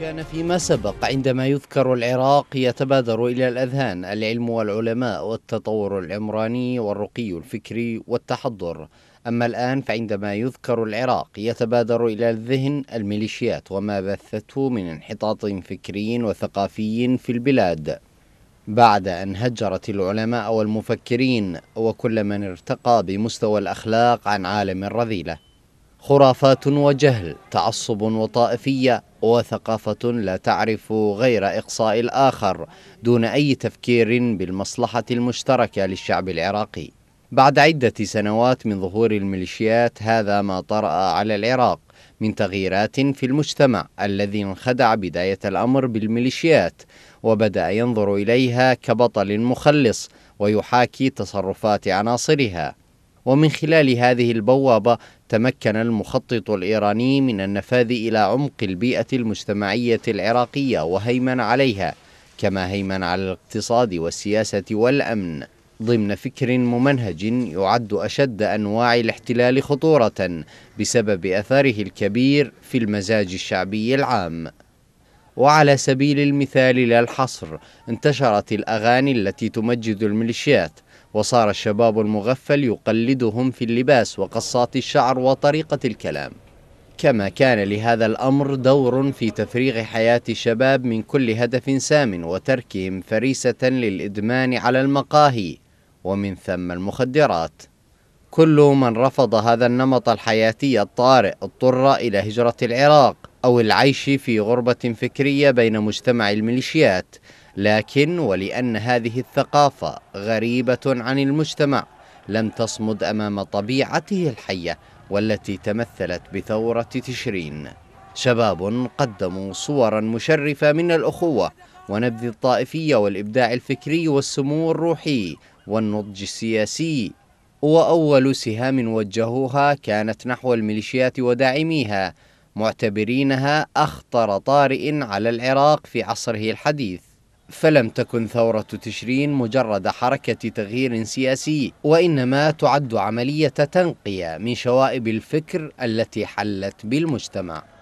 كان فيما سبق عندما يذكر العراق يتبادر إلى الأذهان العلم والعلماء والتطور العمراني والرقي الفكري والتحضر أما الآن فعندما يذكر العراق يتبادر إلى الذهن الميليشيات وما بثته من انحطاط فكري وثقافي في البلاد بعد أن هجرت العلماء والمفكرين وكل من ارتقى بمستوى الأخلاق عن عالم الرذيلة خرافات وجهل تعصب وطائفية وثقافة لا تعرف غير إقصاء الآخر دون أي تفكير بالمصلحة المشتركة للشعب العراقي بعد عدة سنوات من ظهور الميليشيات هذا ما طرأ على العراق من تغييرات في المجتمع الذي انخدع بداية الأمر بالميليشيات وبدأ ينظر إليها كبطل مخلص ويحاكي تصرفات عناصرها ومن خلال هذه البوابة تمكن المخطط الإيراني من النفاذ إلى عمق البيئة المجتمعية العراقية وهيمن عليها كما هيمن على الاقتصاد والسياسة والأمن ضمن فكر ممنهج يعد أشد أنواع الاحتلال خطورة بسبب أثره الكبير في المزاج الشعبي العام وعلى سبيل المثال لا الحصر انتشرت الأغاني التي تمجد الميليشيات وصار الشباب المغفل يقلدهم في اللباس وقصات الشعر وطريقة الكلام كما كان لهذا الأمر دور في تفريغ حياة الشباب من كل هدف سام وتركهم فريسة للإدمان على المقاهي ومن ثم المخدرات كل من رفض هذا النمط الحياتي الطارئ اضطر إلى هجرة العراق أو العيش في غربة فكرية بين مجتمع الميليشيات لكن ولأن هذه الثقافة غريبة عن المجتمع لم تصمد أمام طبيعته الحية والتي تمثلت بثورة تشرين شباب قدموا صورا مشرفة من الأخوة ونبذ الطائفية والإبداع الفكري والسمو الروحي والنضج السياسي وأول سهام وجهوها كانت نحو الميليشيات وداعميها معتبرينها أخطر طارئ على العراق في عصره الحديث فلم تكن ثورة تشرين مجرد حركة تغيير سياسي وإنما تعد عملية تنقية من شوائب الفكر التي حلت بالمجتمع